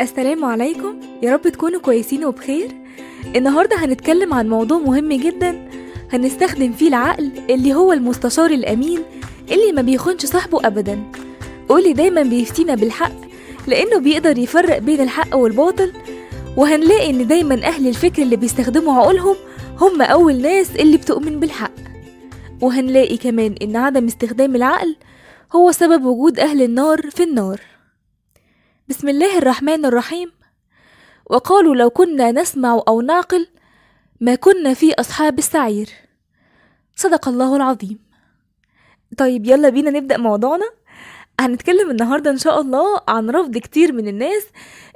السلام عليكم يا رب تكونوا كويسين وبخير النهارده هنتكلم عن موضوع مهم جدا هنستخدم فيه العقل اللي هو المستشار الامين اللي ما بيخونش صاحبه ابدا واللي دايما بيفتينا بالحق لانه بيقدر يفرق بين الحق والباطل وهنلاقي ان دايما اهل الفكر اللي بيستخدموا عقولهم هم اول ناس اللي بتؤمن بالحق وهنلاقي كمان ان عدم استخدام العقل هو سبب وجود اهل النار في النار بسم الله الرحمن الرحيم وقالوا لو كنا نسمع أو نعقل ما كنا في أصحاب السعير صدق الله العظيم طيب يلا بينا نبدأ موضوعنا هنتكلم النهاردة إن شاء الله عن رفض كتير من الناس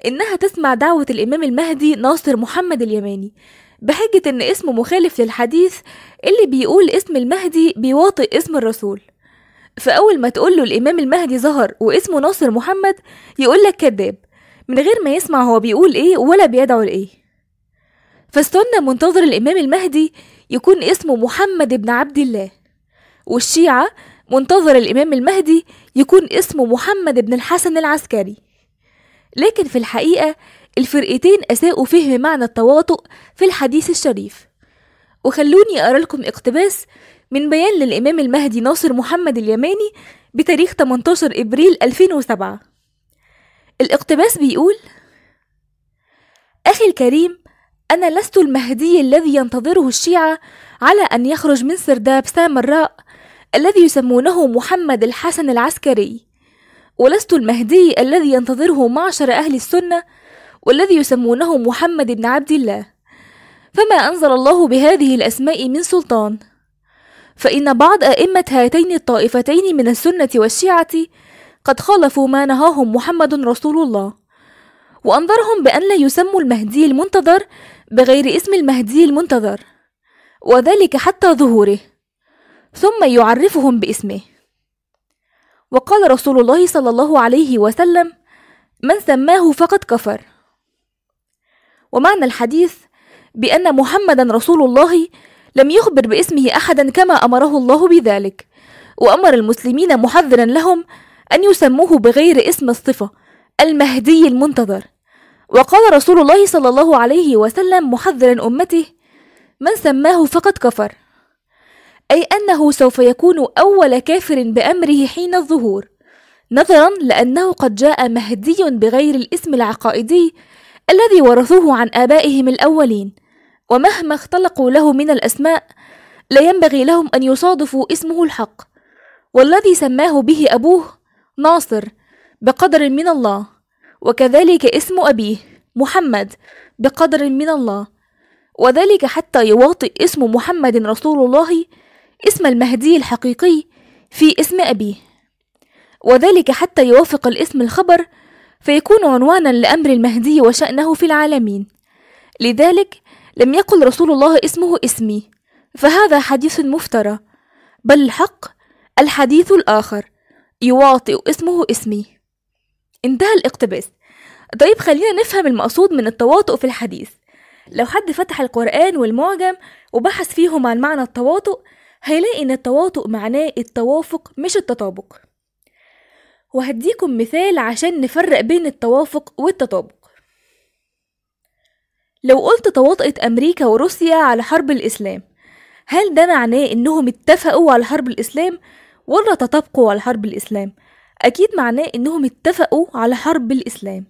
إنها تسمع دعوة الإمام المهدي ناصر محمد اليماني بحجة إن اسمه مخالف للحديث اللي بيقول اسم المهدي بيواطئ اسم الرسول فأول ما تقول له الإمام المهدي ظهر واسمه ناصر محمد يقول لك كذاب من غير ما يسمع هو بيقول إيه ولا بيدعو لإيه فاستنى منتظر الإمام المهدي يكون اسمه محمد بن عبد الله والشيعة منتظر الإمام المهدي يكون اسمه محمد بن الحسن العسكري لكن في الحقيقة الفرقتين أساءوا فهم معنى التواطؤ في الحديث الشريف وخلوني أرى لكم اقتباس من بيان للإمام المهدي ناصر محمد اليماني بتاريخ 18 إبريل 2007 الاقتباس بيقول أخي الكريم أنا لست المهدي الذي ينتظره الشيعة على أن يخرج من سرداب سامراء الذي يسمونه محمد الحسن العسكري ولست المهدي الذي ينتظره معشر أهل السنة والذي يسمونه محمد بن عبد الله فما أنزل الله بهذه الأسماء من سلطان فإن بعض أئمة هاتين الطائفتين من السنة والشيعة قد خالفوا ما نهاهم محمد رسول الله وأنذرهم بأن لا يسموا المهدي المنتظر بغير اسم المهدي المنتظر وذلك حتى ظهوره ثم يعرفهم باسمه وقال رسول الله صلى الله عليه وسلم من سماه فقد كفر ومعنى الحديث بأن محمدا رسول الله لم يخبر باسمه أحدا كما أمره الله بذلك وأمر المسلمين محذرا لهم أن يسموه بغير اسم الصفة المهدي المنتظر وقال رسول الله صلى الله عليه وسلم محذرا أمته من سماه فقد كفر أي أنه سوف يكون أول كافر بأمره حين الظهور نظرا لأنه قد جاء مهدي بغير الاسم العقائدي الذي ورثوه عن آبائهم الأولين ومهما اختلقوا له من الأسماء لا ينبغي لهم أن يصادفوا اسمه الحق والذي سماه به أبوه ناصر بقدر من الله وكذلك اسم أبيه محمد بقدر من الله وذلك حتى يواطئ اسم محمد رسول الله اسم المهدي الحقيقي في اسم أبيه وذلك حتى يوافق الاسم الخبر فيكون عنوانا لأمر المهدي وشأنه في العالمين لذلك لم يقل رسول الله اسمه اسمي فهذا حديث مفترى بل الحق الحديث الآخر يواطئ اسمه اسمي انتهى الاقتباس طيب خلينا نفهم المقصود من التواطؤ في الحديث لو حد فتح القرآن والمعجم وبحث فيهم عن معنى التواطؤ هيلاقي إن التواطؤ معناه التوافق مش التطابق وهديكم مثال عشان نفرق بين التوافق والتطابق لو قلت تواطئت أمريكا وروسيا على حرب الإسلام هل ده معناه إنهم اتفقوا على حرب الإسلام ولا تطابقوا على حرب الإسلام؟ أكيد معناه إنهم اتفقوا على حرب الإسلام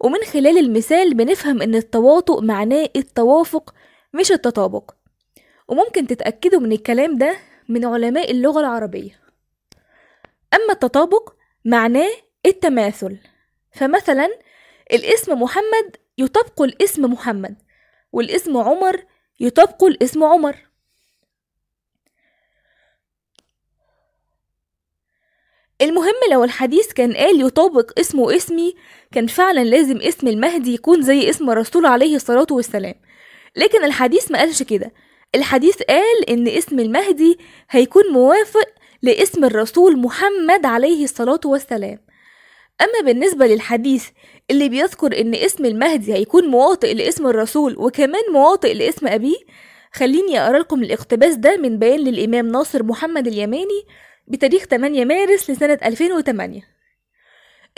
ومن خلال المثال بنفهم إن التواطؤ معناه التوافق مش التطابق وممكن تتأكدوا من الكلام ده من علماء اللغة العربية أما التطابق معناه التماثل فمثلا الاسم محمد يطابقه الاسم محمد والاسم عمر يطابقه الاسم عمر المهم لو الحديث كان قال يطابق اسمه اسمي كان فعلا لازم اسم المهدي يكون زي اسم الرسول عليه الصلاة والسلام لكن الحديث ما قالش كده الحديث قال ان اسم المهدي هيكون موافق لاسم الرسول محمد عليه الصلاة والسلام أما بالنسبة للحديث اللي بيذكر ان اسم المهدي هيكون مواطئ لاسم الرسول وكمان مواطئ لاسم أبيه خليني أقرأ لكم الاقتباس ده من بيان للإمام ناصر محمد اليماني بتاريخ 8 مارس لسنة 2008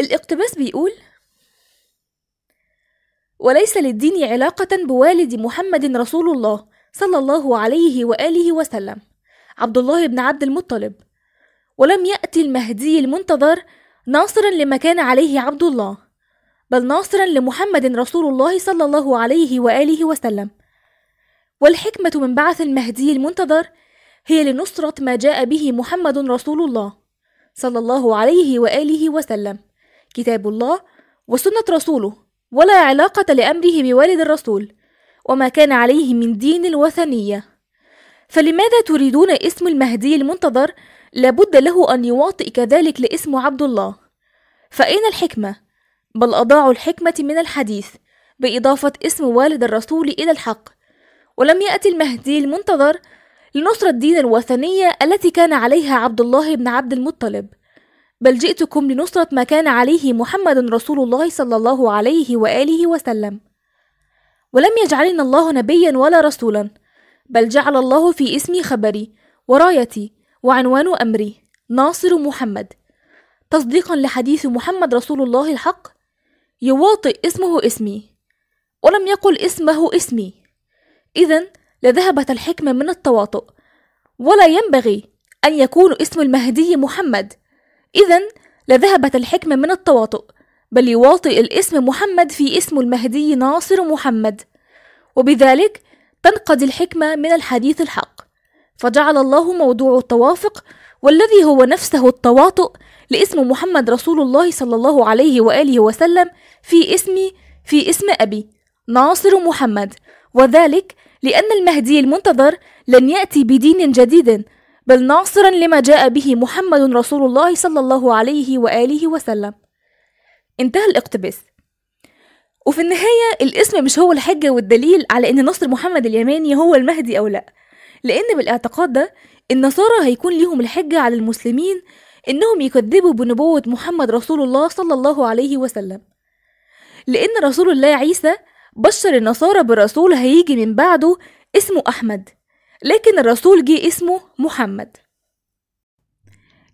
الاقتباس بيقول وليس للدين علاقة بوالد محمد رسول الله صلى الله عليه وآله وسلم عبد الله بن عبد المطلب ولم يأتي المهدي المنتظر ناصرا لما كان عليه عبد الله بل ناصرا لمحمد رسول الله صلى الله عليه واله وسلم والحكمه من بعث المهدي المنتظر هي لنصره ما جاء به محمد رسول الله صلى الله عليه واله وسلم كتاب الله وسنه رسوله ولا علاقه لامره بوالد الرسول وما كان عليه من دين الوثنيه فلماذا تريدون اسم المهدي المنتظر لابد له ان يواطئ كذلك لاسم عبد الله فاين الحكمه بل أضاعوا الحكمة من الحديث بإضافة اسم والد الرسول إلى الحق ولم يأتي المهدي المنتظر لنصر الدين الوثنية التي كان عليها عبد الله بن عبد المطلب بل جئتكم لنصرة ما كان عليه محمد رسول الله صلى الله عليه وآله وسلم ولم يجعلنا الله نبيا ولا رسولا بل جعل الله في اسمي خبري ورايتي وعنوان أمري ناصر محمد تصديقا لحديث محمد رسول الله الحق يواطئ اسمه اسمي ولم يقل اسمه اسمي إذا لذهبت الحكمة من التواطؤ ولا ينبغي أن يكون اسم المهدي محمد إذا لذهبت الحكمة من التواطؤ بل يواطئ الاسم محمد في اسم المهدي ناصر محمد وبذلك تنقضي الحكمة من الحديث الحق فجعل الله موضوع التوافق والذي هو نفسه التواطؤ لاسم محمد رسول الله صلى الله عليه وآله وسلم في اسمي في اسم أبي ناصر محمد وذلك لأن المهدي المنتظر لن يأتي بدين جديد بل ناصرا لما جاء به محمد رسول الله صلى الله عليه وآله وسلم انتهى الاقتباس وفي النهاية الاسم مش هو الحجة والدليل على إن نصر محمد اليماني هو المهدي أو لأ لأن بالاعتقاد ده النصارى هيكون ليهم الحجة على المسلمين إنهم يكذبوا بنبوة محمد رسول الله صلى الله عليه وسلم لأن رسول الله عيسى بشر النصارى برسول هيجي من بعده اسمه أحمد لكن الرسول جه اسمه محمد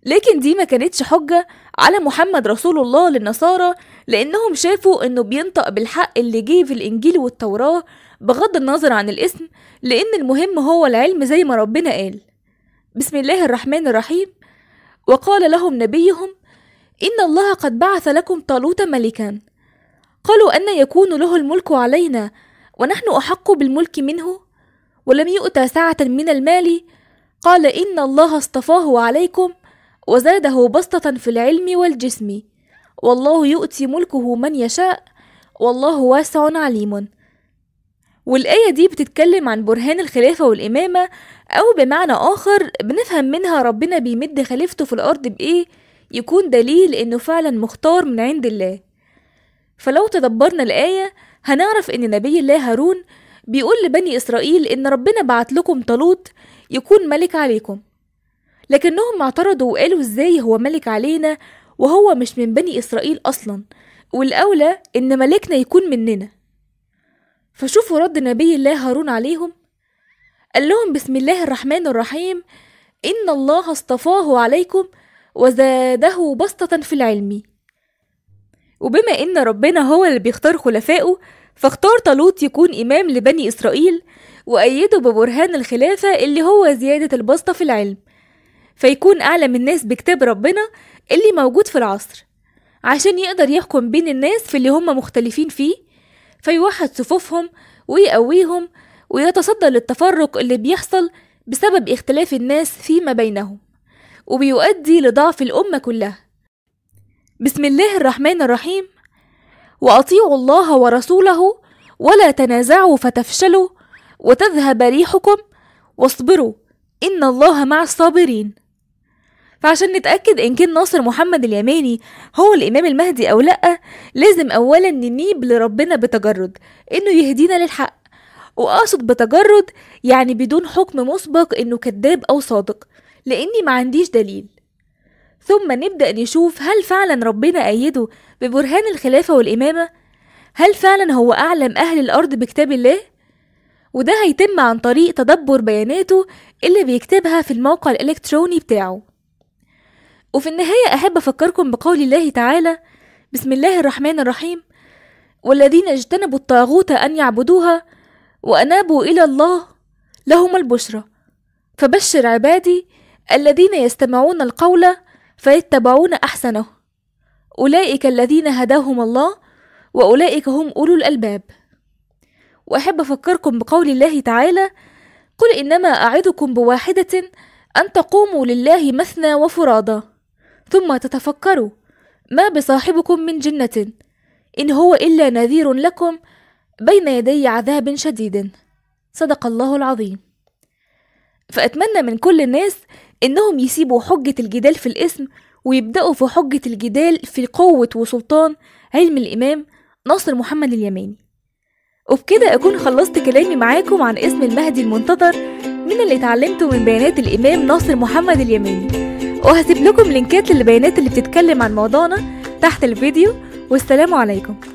لكن دي ما كانتش حجة على محمد رسول الله للنصارى لأنهم شافوا إنه بينطق بالحق اللي جه في الإنجيل والتوراة بغض النظر عن الاسم لأن المهم هو العلم زي ما ربنا قال بسم الله الرحمن الرحيم وقال لهم نبيهم إن الله قد بعث لكم طالوت ملكا قالوا أن يكون له الملك علينا ونحن أحق بالملك منه ولم يؤتى سعة من المال قال إن الله اصطفاه عليكم وزاده بسطة في العلم والجسم والله يؤتي ملكه من يشاء والله واسع عليم والآية دي بتتكلم عن برهان الخلافة والإمامة أو بمعنى آخر بنفهم منها ربنا بيمد خليفته في الأرض بإيه يكون دليل إنه فعلا مختار من عند الله فلو تدبرنا الآية هنعرف إن نبي الله هارون بيقول لبني إسرائيل إن ربنا بعت لكم طالوت يكون ملك عليكم لكنهم اعترضوا وقالوا إزاي هو ملك علينا وهو مش من بني إسرائيل أصلا والأولى إن ملكنا يكون مننا فشوفوا رد نبي الله هارون عليهم قال لهم بسم الله الرحمن الرحيم إن الله اصطفاه عليكم وزاده بسطة في العلم وبما إن ربنا هو اللي بيختار خلفائه فاختار طالوت يكون إمام لبني إسرائيل وأيده ببرهان الخلافة اللي هو زيادة البسطة في العلم فيكون أعلم الناس بكتاب ربنا اللي موجود في العصر عشان يقدر يحكم بين الناس في اللي هم مختلفين فيه فيوحد صفوفهم ويقويهم ويتصدى للتفرق اللي بيحصل بسبب اختلاف الناس فيما بينهم وبيؤدي لضعف الأمة كلها بسم الله الرحمن الرحيم وأطيعوا الله ورسوله ولا تنازعوا فتفشلوا وتذهب ريحكم واصبروا إن الله مع الصابرين فعشان نتأكد إن كان ناصر محمد اليماني هو الإمام المهدي أو لأ لازم أولا ننيب لربنا بتجرد إنه يهدينا للحق وأقصد بتجرد يعني بدون حكم مسبق إنه كذاب أو صادق لأني ما عنديش دليل ثم نبدأ نشوف هل فعلا ربنا أيده ببرهان الخلافة والإمامة؟ هل فعلا هو أعلم أهل الأرض بكتاب الله؟ وده هيتم عن طريق تدبر بياناته اللي بيكتبها في الموقع الإلكتروني بتاعه وفي النهاية أحب أفكركم بقول الله تعالى بسم الله الرحمن الرحيم والذين اجتنبوا الطاغوت أن يعبدوها وأنابوا إلى الله لهم البشرى فبشر عبادي الذين يستمعون القول فيتبعون أحسنه أولئك الذين هداهم الله وأولئك هم أولو الألباب وأحب أفكركم بقول الله تعالى قل إنما أعظكم بواحدة أن تقوموا لله مثنى وفرادى ثم تتفكروا ما بصاحبكم من جنة إن هو إلا نذير لكم بين يدي عذاب شديد صدق الله العظيم فأتمنى من كل الناس إنهم يسيبوا حجة الجدال في الاسم ويبدأوا في حجة الجدال في قوة وسلطان علم الإمام ناصر محمد اليماني وبكده أكون خلصت كلامي معاكم عن اسم المهدي المنتظر من اللي اتعلمته من بيانات الإمام ناصر محمد اليماني وهسيب لكم لينكات للبيانات اللي بتتكلم عن موضوعنا تحت الفيديو والسلام عليكم